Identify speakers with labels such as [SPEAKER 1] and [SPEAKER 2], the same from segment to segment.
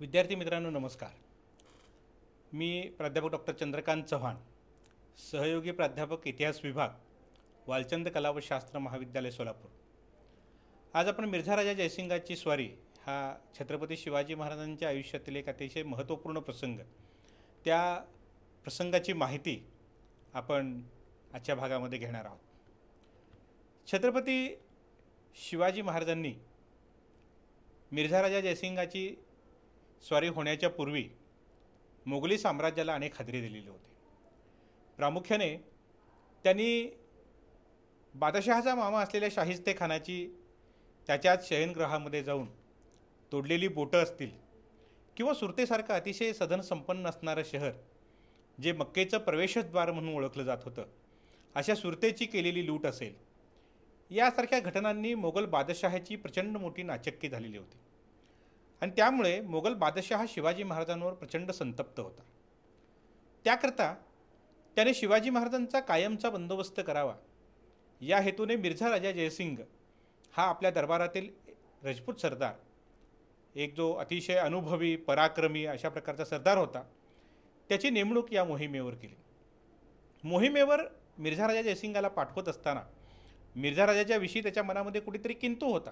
[SPEAKER 1] विद्यार्थी मित्रांनो नमस्कार मी प्राध्यापक डॉक्टर चंद्रकांत चव्हाण सहयोगी प्राध्यापक इतिहास विभाग वालचंद कला व शास्त्र महाविद्यालय सोलापूर आज आपण मिर्झा राजा जयसिंगाची स्वारी हा छत्रपती शिवाजी महाराजांच्या आयुष्यातील एक अतिशय महत्त्वपूर्ण प्रसंग त्या प्रसंगाची माहिती आपण आजच्या भागामध्ये घेणार आहोत छत्रपती शिवाजी महाराजांनी मिर्झा राजा जयसिंगाची स्वारी होण्याच्या पूर्वी मोगली साम्राज्याला अनेक हादरे दिलेले होते प्रामुख्याने त्यांनी बादशहाचा मामा असलेल्या शाहिस्ते खानाची त्याच्याच शयनग्रहामध्ये जाऊन तोडलेली बोटं असतील किंवा सुरतेसारखं अतिशय सधन संपन्न असणारं शहर जे मक्केचं प्रवेशद्वार म्हणून ओळखलं जात होतं अशा सुरतेची केलेली लूट असेल यासारख्या घटनांनी मोगल बादशहाची प्रचंड मोठी नाचक्की झालेली होती आणि त्यामुळे मोगल हा शिवाजी महाराजांवर प्रचंड संतप्त होता त्याकरता त्याने शिवाजी महाराजांचा कायमचा बंदोबस्त करावा या हेतूने मिर्झा राजा जयसिंग हा आपल्या दरबारातील रजपूत सरदार एक जो अतिशय अनुभवी पराक्रमी अशा प्रकारचा सरदार होता त्याची नेमणूक या मोहिमेवर केली मोहिमेवर मिर्झा राजा जयसिंगाला पाठवत असताना मिर्झा राजाच्याविषयी त्याच्या मनामध्ये कुठेतरी किंतू होता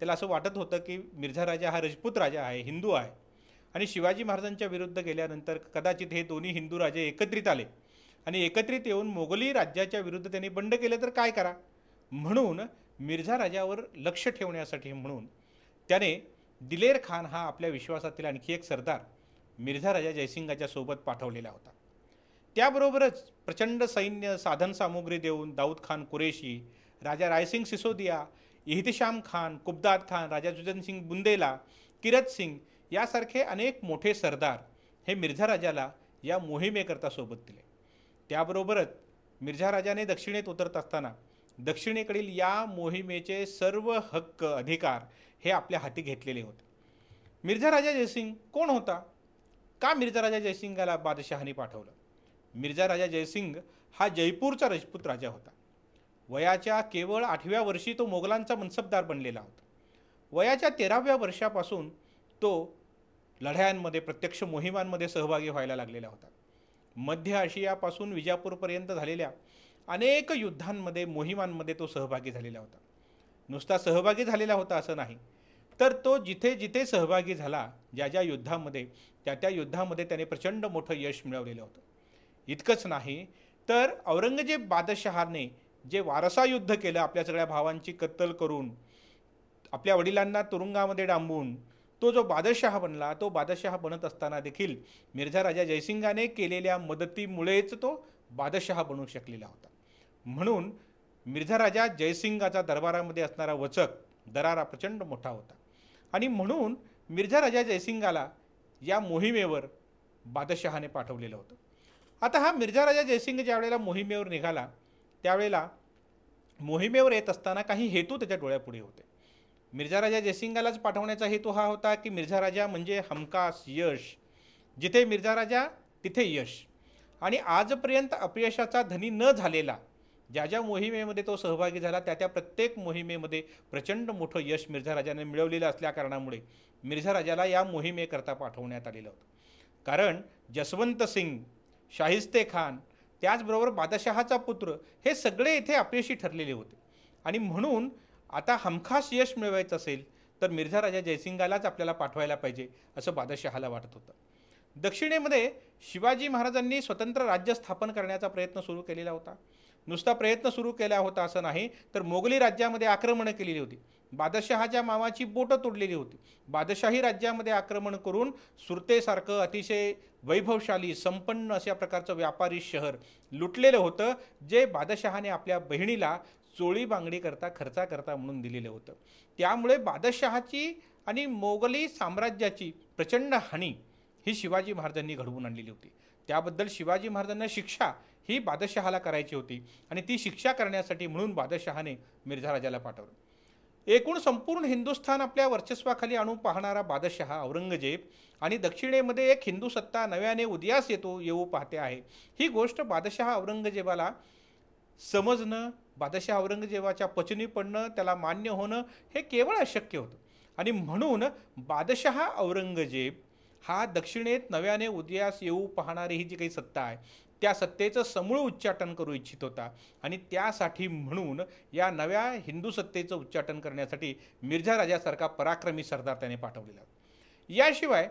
[SPEAKER 1] त्याला असं वाटत होतं की मिर्झा राजा हा रजपूत राजा आहे हिंदू आहे आणि शिवाजी महाराजांच्या विरुद्ध गेल्यानंतर कदाचित हे दोन्ही हिंदू राजे एकत्रित आले आणि एकत्रित येऊन मोगली राज्याच्या विरुद्ध त्यांनी बंड केले तर काय करा म्हणून मिर्झा राजावर लक्ष ठेवण्यासाठी म्हणून त्याने दिलेर खान हा आपल्या विश्वासातील आणखी एक सरदार मिर्झा राजा जयसिंगाच्या सोबत पाठवलेला होता त्याबरोबरच प्रचंड सैन्य साधनसामुग्री देऊन दाऊद खान कुरेशी राजा रायसिंग सिसोदिया इहतिशाम खान कुबदाद खान राजा जुजन सिंग बुंदेला किरत सिंग यासारखे अनेक मोठे सरदार हे मिर्झा राजाला या मोहिमेकरता सोबत दिले त्याबरोबरच मिर्झा राजाने दक्षिणेत उतरत असताना दक्षिणेकडील या मोहिमेचे सर्व हक्क अधिकार हे आपल्या हाती घेतलेले होते मिर्झा राजा जयसिंग कोण होता का मिर्झा राजा जयसिंगाला बादशहाने पाठवलं मिर्झा राजा जयसिंग हा जयपूरचा राजपूत राजा होता वयाच्या केवळ आठव्या वर्षी तो मोगलांचा मनसबदार बनलेला होता वयाच्या तेराव्या वर्षापासून तो लढायांमध्ये प्रत्यक्ष मोहिमांमध्ये सहभागी व्हायला लागलेला होता मध्य आशियापासून विजापूरपर्यंत झालेल्या अनेक युद्धांमध्ये मोहिमांमध्ये तो सहभागी झालेला होता नुसता सहभागी झालेला होता असं नाही तर तो जिथे जिथे सहभागी झाला ज्या ज्या युद्धामध्ये त्या त्या युद्धामध्ये त्याने प्रचंड मोठं यश मिळवलेलं होतं इतकंच नाही तर औरंगजेब बादशहाने जे वारसा युद्ध केलं आपल्या सगळ्या भावांची कत्तल करून आपल्या वडिलांना तुरुंगामध्ये डांबून तो जो बादशाह बनला तो बादशाह बनत असताना देखील मिर्झा राजा जयसिंगाने केलेल्या मदतीमुळेच तो बादशहा बनू शकलेला होता म्हणून मिर्झा राजा जयसिंगाचा दरबारामध्ये असणारा वचक दरारा प्रचंड मोठा होता आणि म्हणून मिर्झा राजा जयसिंगाला या मोहिमेवर बादशहाने पाठवलेलं होतं आता हा मिर्झा राजा जयसिंग ज्यावेळेला मोहिमेवर निघाला त्यावेळेला मोहिमेवर येत असताना काही हेतू त्याच्या डोळ्यापुढे होते मिर्झा राजा जयसिंगालाच पाठवण्याचा हेतू हा होता की मिर्झा राजा म्हणजे हमकास यश जिथे मिर्झा राजा तिथे यश आणि आजपर्यंत अपयशाचा धनी न झालेला ज्या ज्या मोहिमेमध्ये तो सहभागी झाला त्या त्या प्रत्येक मोहिमेमध्ये प्रचंड मोठं यश मिर्झा राजाने मिळवलेलं असल्या कारणामुळे मिर्झा राजाला या मोहिमेकरता पाठवण्यात आलेलं होतं कारण जसवंत सिंग शाहिस्ते खान त्याचबरोबर बादशहाचा पुत्र हे सगळे इथे अपयशी ठरलेले होते आणि म्हणून आता हमखास यश मिळवायचं असेल तर मिर्झा राजा जयसिंगालाच आपल्याला पाठवायला पाहिजे असं बादशहाला वाटत होतं दक्षिणेमध्ये शिवाजी महाराजांनी स्वतंत्र राज्य स्थापन करण्याचा प्रयत्न सुरू केलेला होता नुसता प्रयत्न सुरू केला होता असं नाही तर मोगली राज्यामध्ये आक्रमणं केलेली होती बादशहाच्या मामाची बोटं तोडलेली होती बादशाही राज्यामध्ये आक्रमण करून सुरतेसारखं अतिशय वैभवशाली संपन्न अशा प्रकारचं व्यापारी शहर लुटलेलं होतं जे बादशहाने आपल्या बहिणीला चोळी बांगडी करता खर्चा करता म्हणून दिलेलं होतं त्यामुळे बादशहाची आणि मोगली साम्राज्याची प्रचंड हानी ही शिवाजी महाराजांनी घडवून आणलेली होती त्याबद्दल शिवाजी महाराजांना शिक्षा ही बादशहाला करायची होती आणि ती शिक्षा करण्यासाठी म्हणून बादशहाने मिर्झा राजाला पाठवलं एकूण संपूर्ण हिंदुस्थान आपल्या वर्चस्वाखाली आणून पाहणारा बादशहा औरंगजेब आणि दक्षिणेमध्ये एक हिंदू सत्ता नव्याने उदयास येतो येऊ पाहते आहे ही गोष्ट बादशहा औरंगजेबाला समजणं बादशहा औरंगजेबाच्या पचनी पडणं त्याला मान्य होणं हे केवळ अशक्य होतं आणि म्हणून बादशहा औरंगजेब हा दक्षिणेत नव्याने उदयास येऊ पाहणारी ही जी काही सत्ता आहे त्या सत्तेचं समूळ उच्चाटन करू इच्छित होता आणि त्यासाठी म्हणून या नव्या हिंदू सत्तेचं उच्चाटन करण्यासाठी मिर्झा राजासारखा पराक्रमी सरदार त्याने पाठवलेला याशिवाय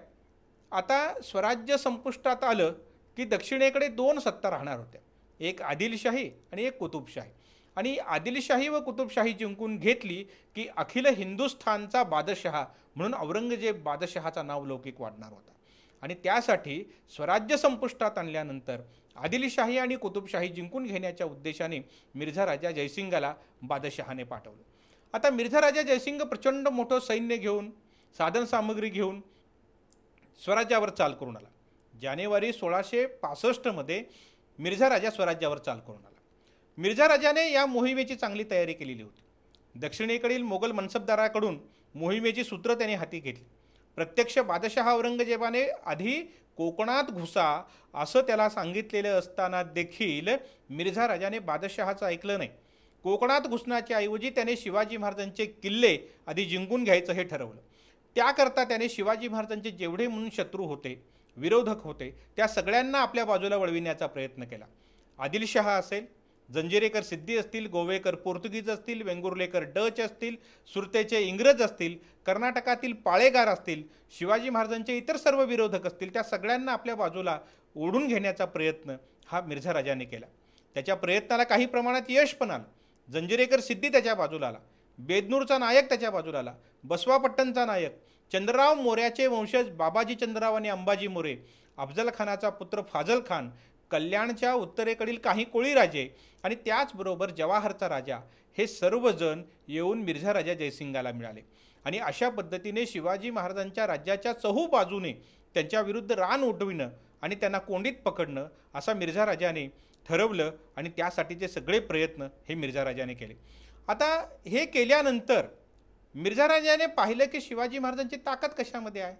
[SPEAKER 1] आता स्वराज्य संपुष्टात आलं की दक्षिणेकडे दोन सत्ता राहणार होत्या एक आदिलशाही आणि एक कुतुबशाही आणि आदिलशाही व कुतुबशाही जिंकून घेतली की अखिल हिंदुस्थानचा बादशहा म्हणून औरंगजेब बादशहाचा नाव लौकिक वाढणार होता आणि त्यासाठी स्वराज्य संपुष्टात आणल्यानंतर आदिलशाही आणि कुतुबशाही जिंकून घेण्याच्या उद्देशाने मिर्झा राजा जयसिंगाला बादशहाने पाठवलं आता मिर्झा राजा जयसिंग प्रचंड मोठं सैन्य घेऊन साधनसामग्री घेऊन स्वराज्यावर चाल करून आला जानेवारी सोळाशे पासष्टमध्ये मिर्झा राजा स्वराज्यावर चाल करून आला मिर्झा राजाने या मोहिमेची चांगली तयारी केलेली होती दक्षिणेकडील मोगल मनसबदाराकडून मोहिमेची सूत्र त्याने हाती घेतली प्रत्यक्ष बादशहा औरंगजेबाने आधी कोकणात घुसा असं त्याला सांगितलेलं असताना देखील मिर्झा राजाने बादशहाचं ऐकलं नाही कोकणात घुसण्याच्या ऐवजी त्याने शिवाजी महाराजांचे किल्ले आधी जिंकून घ्यायचं हे ठरवलं त्याकरता त्याने शिवाजी महाराजांचे जेवढे म्हणून शत्रू होते विरोधक होते त्या सगळ्यांना आपल्या बाजूला वळविण्याचा प्रयत्न केला आदिलशहा असेल जंजिरेकर सिद्धी असतील गोवेकर पोर्तुगीज असतील वेंगुर्लेकर डच असतील सुरतेचे इंग्रज असतील कर्नाटकातील पाळेगार असतील शिवाजी महाराजांचे इतर सर्व विरोधक असतील त्या सगळ्यांना आपल्या बाजूला ओढून घेण्याचा प्रयत्न हा मिर्झा राजाने केला त्याच्या प्रयत्नाला काही प्रमाणात यश पण आलं जंजिरेकर सिद्धी त्याच्या बाजूला आला बेदनूरचा नायक त्याच्या बाजूला आला बसवापट्टणचा नायक चंद्रराव मोऱ्याचे वंशज बाबाजी चंद्रराव आणि अंबाजी मोरे अफजल खानाचा पुत्र फाजल खान कल्याणच्या उत्तरेकडील काही कोळीराजे आणि त्याचबरोबर जवाहरचा राजा हे सर्वजण येऊन मिर्झा राजा जयसिंगाला मिळाले आणि अशा पद्धतीने शिवाजी महाराजांच्या राज्याच्या चहू बाजूने त्यांच्याविरुद्ध रान उठविणं आणि त्यांना कोंडीत पकडणं असा मिर्झा राजाने ठरवलं आणि त्यासाठीचे सगळे प्रयत्न हे मिर्झा राजाने केले आता हे केल्यानंतर मिर्झा राजाने पाहिलं की शिवाजी महाराजांची ताकद कशामध्ये आहे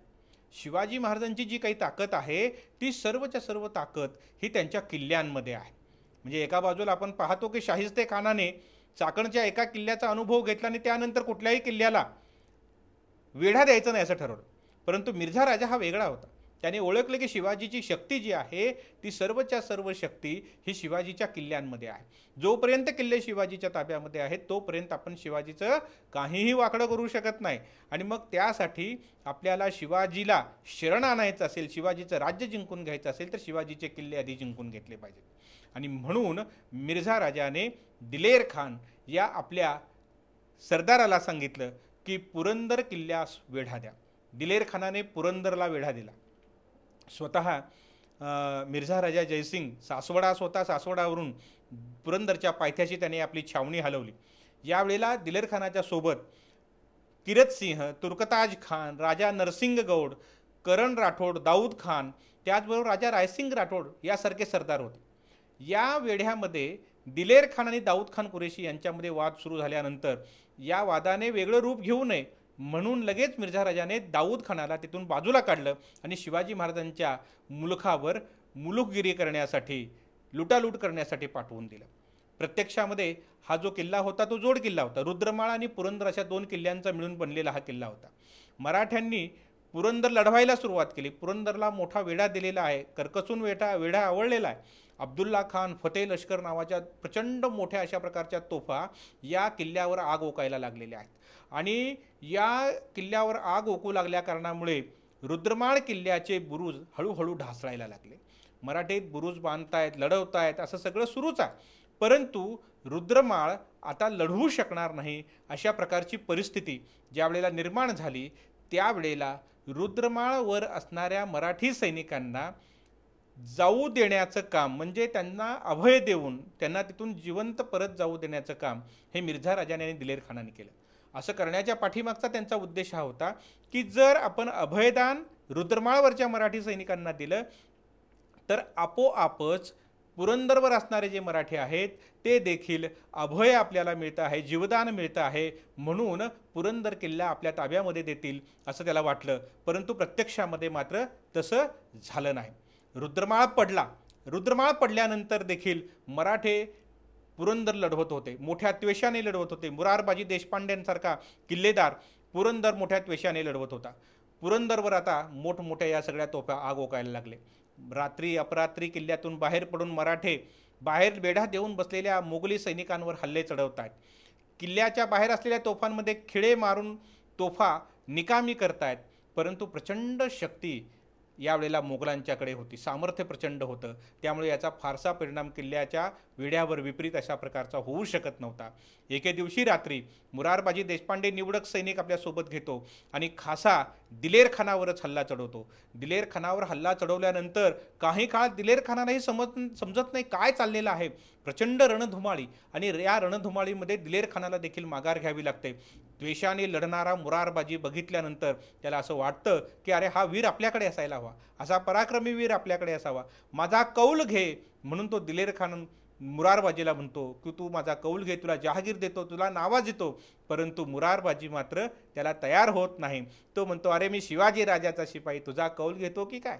[SPEAKER 1] शिवाजी महाराजांची जी काही ताकद आहे ती सर्वच्या सर्व ताकद ही त्यांच्या किल्ल्यांमध्ये आहे म्हणजे एका बाजूला आपण पाहतो की शाहिस्ते खानाने चाकणच्या एका किल्ल्याचा अनुभव घेतला आणि त्यानंतर कुठल्याही किल्ल्याला वेढा द्यायचा नाही असं ठरवलं परंतु मिर्झा राजा हा वेगळा होता त्याने ओळखले की शिवाजीची शक्ती जी आहे ती सर्वच्या सर्व शक्ती ही शिवाजीच्या किल्ल्यांमध्ये आहे जोपर्यंत किल्ले शिवाजीच्या ताब्यामध्ये आहेत तोपर्यंत आपण शिवाजीचं काहीही वाकडं करू शकत नाही आणि मग त्यासाठी आपल्याला शिवाजीला शरण आणायचं असेल शिवाजीचं राज्य जिंकून घ्यायचं असेल तर शिवाजीचे किल्ले आधी जिंकून घेतले पाहिजेत आणि म्हणून मिर्झा राजाने दिलेर खान या आपल्या सरदाराला सांगितलं की पुरंदर किल्ल्यास वेढा द्या दिलेर खानाने पुरंदरला वेढा दिला स्वतः मिर्झा राजा जयसिंग सासवडा स्वतः सासवडावरून पुरंदरच्या पायथ्याशी त्याने आपली छावणी हलवली यावेळेला दिलेरखानाच्या सोबत सिंह तुर्कताज खान राजा नरसिंग गौड करण राठोड दाऊद खान त्याचबरोबर राजा रायसिंग राठोड यासारखे सरदार होते या वेढ्यामध्ये दिलेर खान आणि दाऊद खान कुरेशी यांच्यामध्ये वाद सुरू झाल्यानंतर या वादाने वेगळं रूप घेऊ नये म्हणून लगेच मिर्झा राजाने दाऊद खानाला तिथून बाजूला काढलं आणि शिवाजी महाराजांच्या मुलखावर मुलुखगिरी करण्यासाठी लुटालूट करण्यासाठी पाठवून दिलं प्रत्यक्षामध्ये हा जो किल्ला होता तो जोड किल्ला होता रुद्रमाळ आणि पुरंदर अशा दोन किल्ल्यांचा मिळून बनलेला हा किल्ला होता मराठ्यांनी पुरंदर लढवायला सुरुवात केली पुरंदरला मोठा वेढा दिलेला आहे कर्कसून वेढा वेढा आवळलेला आहे अब्दुल्ला खान फतेह लष्कर नावाच्या प्रचंड मोठ्या अशा प्रकारच्या तोफा या किल्ल्यावर आग ओकायला लागलेल्या आहेत आणि या किल्ल्यावर आग ओकू लागल्या कारणामुळे रुद्रमाळ किल्ल्याचे बुरुज हळूहळू ढासळायला लागले मराठीत बुरुज बांधतायत लढवतायत असं सगळं सुरूच आहे परंतु रुद्रमाळ आता लढवू शकणार नाही अशा प्रकारची परिस्थिती ज्या वेळेला निर्माण झाली त्यावेळेला रुद्रमाळवर असणाऱ्या मराठी सैनिकांना जाऊ देण्याचं काम म्हणजे त्यांना अभय देऊन त्यांना तिथून जिवंत परत जाऊ देण्याचं काम हे मिर्झा राजाने आणि दिलेर खानाने केलं असं करण्याच्या पाठीमागचा त्यांचा उद्देश हा होता की जर आपण अभयदान रुद्रमाळवरच्या मराठी सैनिकांना दिलं तर आपोआपच पुरंदरवर असणारे जे मराठी आहेत ते देखील अभय आपल्याला मिळतं आहे जीवदान मिळतं आहे म्हणून पुरंदर किल्ला आपल्या ताब्यामध्ये देतील असं त्याला वाटलं परंतु प्रत्यक्षामध्ये मात्र तसं झालं नाही रुद्रमाळ पडला रुद्रमाळ पडल्यानंतर देखील मराठे पुरंदर लढवत होते मोठ्या त्वेषाने लढवत होते मुरारबाजी देशपांड्यांसारखा किल्लेदार पुरंदर मोठ्या त्वेषाने लढवत होता पुरंदरवर आता मोठमोठ्या या सगळ्या तोफ्या आग ओकायला लागले रात्री अपरात्री किल्ल्यातून बाहेर पडून मराठे बाहेर बेढा देऊन बसलेल्या मोगली सैनिकांवर हल्ले चढवत आहेत किल्ल्याच्या बाहेर असलेल्या तोफांमध्ये खिळे मारून तोफा निकामी करतायत परंतु प्रचंड शक्ती यावेळेला मोगलांच्याकडे होती सामर्थ्य प्रचंड होतं त्यामुळे याचा फारसा परिणाम किल्ल्याच्या विड्यावर विपरीत अशा प्रकारचा होऊ शकत नव्हता एके दिवशी रात्री मुरारबाजी देशपांडे निवडक सैनिक आपल्यासोबत घेतो आणि खासा दिलेर हल्ला चढवतो दिलेर खानावर हल्ला चढवल्यानंतर काही काळात दिलेर खानालाही समज समजत नाही काय चाललेलं आहे प्रचंड रणधुमाळी आणि या रणधुमाळीमध्ये दिलेर खानाला देखील माघार घ्यावी लागते द्वेषाने लढणारा मुरारबाजी बघितल्यानंतर त्याला असं वाटतं की अरे हा वीर आपल्याकडे असायला हवा असा पराक्रमी वीर आपल्याकडे असावा माझा कौल घे म्हणून तो दिलेर खान मुरारबाजीला म्हणतो की तू माझा कौल घे तुला जहागीर देतो तुला नावाज येतो परंतु मुरारबाजी मात्र त्याला तयार होत नाही तो म्हणतो अरे मी शिवाजी राजाचा शिपाई तुझा कौल घेतो की काय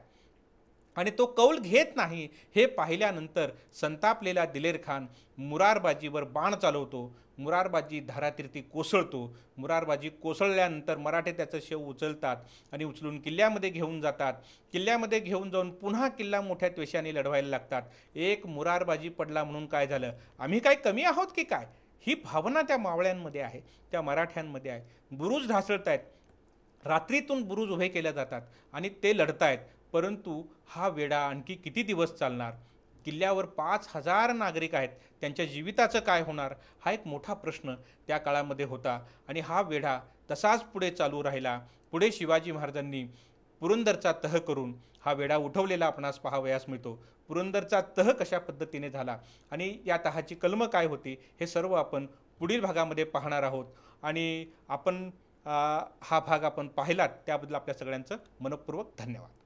[SPEAKER 1] आणि तो कौल घेत नाही हे पाहिल्यानंतर संतापलेला दिलेर खान मुरारबाजीवर बाण चालवतो मुरारबाजी धारातीर्थी कोसळतो मुरारबाजी कोसळल्यानंतर मराठे त्याचं शेव उचलतात आणि उचलून किल्ल्यामध्ये घेऊन जातात किल्ल्यामध्ये घेऊन जाऊन पुन्हा किल्ला मोठ्या त्वेषाने लढवायला लागतात एक मुरारबाजी पडला म्हणून काय झालं आम्ही काय कमी आहोत की काय ही भावना त्या मावळ्यांमध्ये आहे त्या मराठ्यांमध्ये आहे बुरुज ढासळत आहेत रात्रीतून बुरुज उभे केल्या जातात आणि ते लढतायत परंतु हा वेडा आणखी किती दिवस चालणार किल्ल्यावर पाच हजार नागरिक आहेत त्यांच्या जीविताचं काय होणार हा एक मोठा प्रश्न त्या काळामध्ये होता आणि हा वेढा तसाच पुढे चालू राहिला पुढे शिवाजी महाराजांनी पुरंदरचा तह करून हा वेढा उठवलेला आपणास पाहावयास मिळतो पुरंदरचा तह कशा पद्धतीने झाला आणि या तहाची कलमं काय होती हे सर्व आपण पुढील भागामध्ये पाहणार आहोत आणि आपण हा भाग आपण पाहिलात त्याबद्दल आपल्या सगळ्यांचं मनपूर्वक धन्यवाद